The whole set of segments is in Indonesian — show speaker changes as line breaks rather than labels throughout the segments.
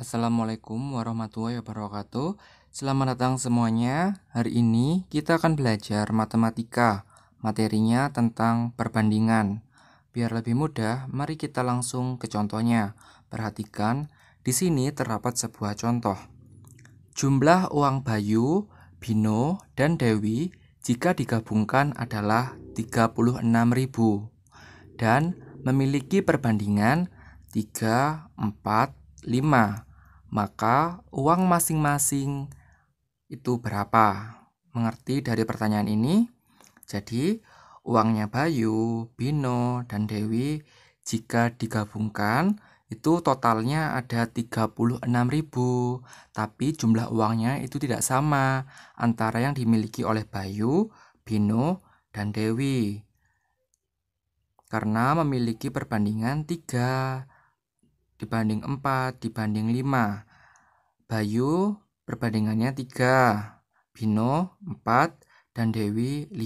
Assalamualaikum warahmatullahi wabarakatuh. Selamat datang semuanya. Hari ini kita akan belajar matematika. Materinya tentang perbandingan. Biar lebih mudah, mari kita langsung ke contohnya. Perhatikan, di sini terdapat sebuah contoh. Jumlah uang Bayu, Bino, dan Dewi jika digabungkan adalah 36.000 dan memiliki perbandingan 3, 4, 5 maka uang masing-masing itu berapa? Mengerti dari pertanyaan ini? Jadi, uangnya Bayu, Bino, dan Dewi jika digabungkan itu totalnya ada 36.000, tapi jumlah uangnya itu tidak sama antara yang dimiliki oleh Bayu, Bino, dan Dewi. Karena memiliki perbandingan 3 dibanding 4 dibanding 5. Bayu perbandingannya 3, Bino 4, dan Dewi 5.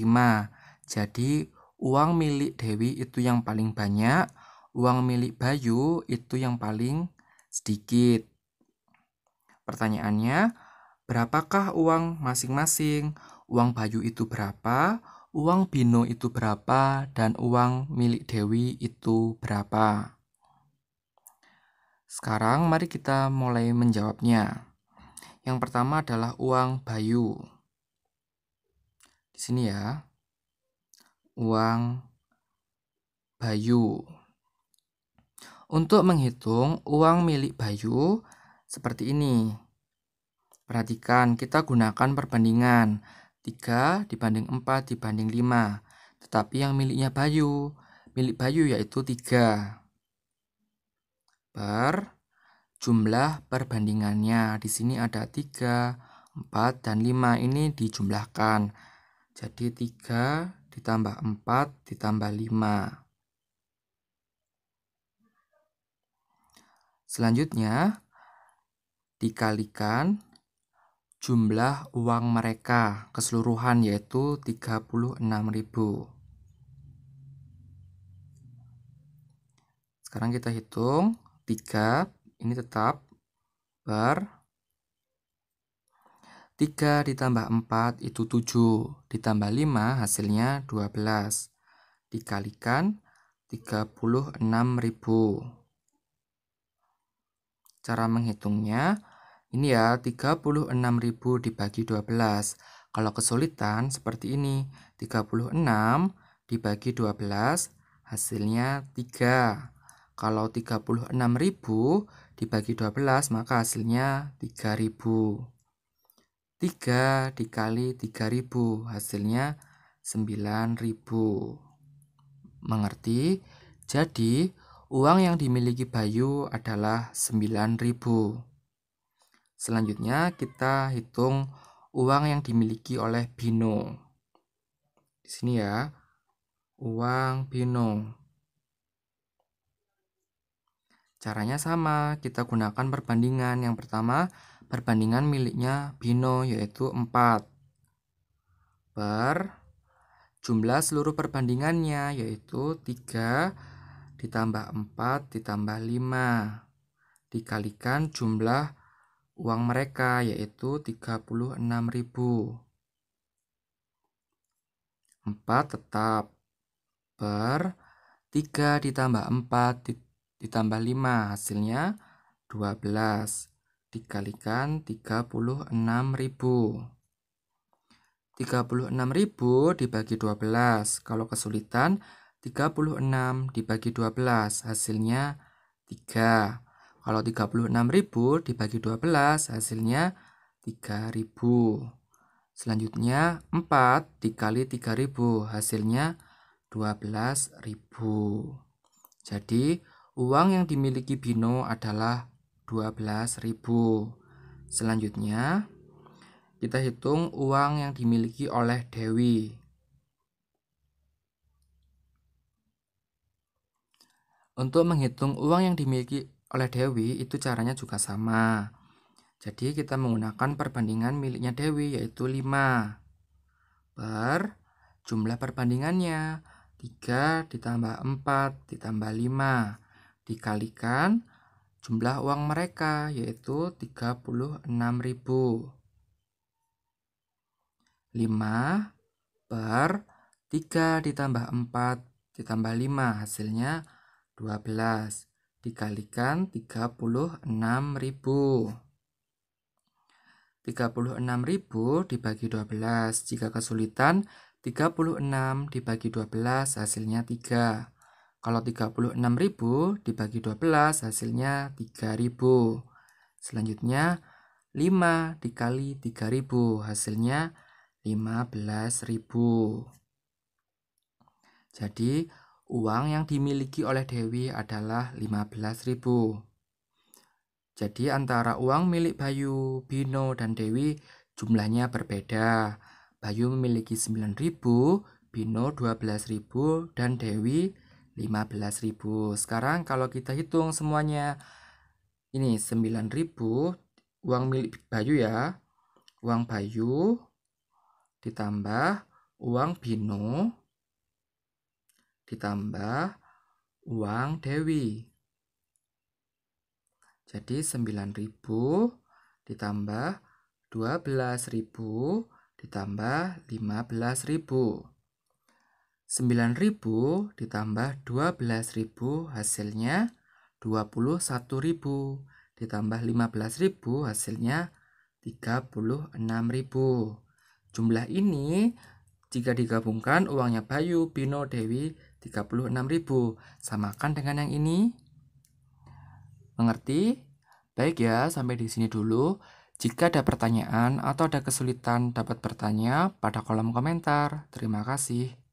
Jadi uang milik Dewi itu yang paling banyak, uang milik Bayu itu yang paling sedikit. Pertanyaannya, berapakah uang masing-masing? Uang Bayu itu berapa? Uang Bino itu berapa? Dan uang milik Dewi itu berapa? Sekarang mari kita mulai menjawabnya. Yang pertama adalah uang Bayu. Di sini ya. Uang Bayu. Untuk menghitung uang milik Bayu seperti ini. Perhatikan, kita gunakan perbandingan 3 dibanding 4 dibanding 5. Tetapi yang miliknya Bayu, milik Bayu yaitu 3 per jumlah perbandingannya. Di sini ada 3, 4, dan 5. Ini dijumlahkan. Jadi 3 ditambah 4 ditambah 5. Selanjutnya, dikalikan jumlah uang mereka keseluruhan yaitu 36.000. Sekarang kita hitung 3 ini tetap bar 3 ditambah 4 itu 7 ditambah 5 hasilnya 12 dikalikan 36.000 cara menghitungnya ini ya 36.000 dibagi 12 kalau kesulitan seperti ini 36 dibagi 12 hasilnya 3 kalau 36.000 dibagi 12 maka hasilnya 3.000. 3 dikali 3.000 hasilnya 9.000. Mengerti? Jadi uang yang dimiliki Bayu adalah 9.000. Selanjutnya kita hitung uang yang dimiliki oleh Bino. Di sini ya. Uang Bino Caranya sama, kita gunakan perbandingan. Yang pertama, perbandingan miliknya Bino yaitu 4 per jumlah seluruh perbandingannya yaitu 3 ditambah 4 ditambah 5 dikalikan jumlah uang mereka yaitu 36.000 4 tetap per 3 ditambah 4 ditambah 5 hasilnya 12 dikalikan 36.000 36.000 dibagi 12 kalau kesulitan 36 dibagi 12 hasilnya 3 kalau 36.000 dibagi 12 hasilnya 3.000 Selanjutnya 4 dikali 3000 hasilnya 12.000. Jadi Uang yang dimiliki Bino adalah 12.000. Selanjutnya, kita hitung uang yang dimiliki oleh Dewi. Untuk menghitung uang yang dimiliki oleh Dewi itu caranya juga sama. Jadi kita menggunakan perbandingan miliknya Dewi yaitu 5 per jumlah perbandingannya 3 ditambah 4 ditambah 5 dikalikan jumlah uang mereka yaitu 36.000. 5 per 3 ditambah 4 ditambah 5 hasilnya 12 dikalikan 36.000. 36.000 dibagi 12 jika kesulitan 36 dibagi 12 hasilnya 3 kalau 36.000 dibagi 12 hasilnya 3.000. Selanjutnya 5 dikali 3.000 hasilnya 15.000. Jadi uang yang dimiliki oleh Dewi adalah 15.000. Jadi antara uang milik Bayu, Bino, dan Dewi jumlahnya berbeda. Bayu memiliki 9.000, Bino 12.000, dan Dewi 15.000. Sekarang kalau kita hitung semuanya ini 9.000 uang milik Bayu ya. Uang Bayu ditambah uang Bino ditambah uang Dewi. Jadi 9.000 ditambah 12.000 ditambah 15.000. 9.000 ditambah 12.000 hasilnya 21.000 ditambah 15.000 hasilnya 36.000. Jumlah ini jika digabungkan uangnya Bayu, Pino, Dewi 36.000. Samakan dengan yang ini. Mengerti? Baik ya, sampai di sini dulu. Jika ada pertanyaan atau ada kesulitan dapat bertanya pada kolom komentar. Terima kasih.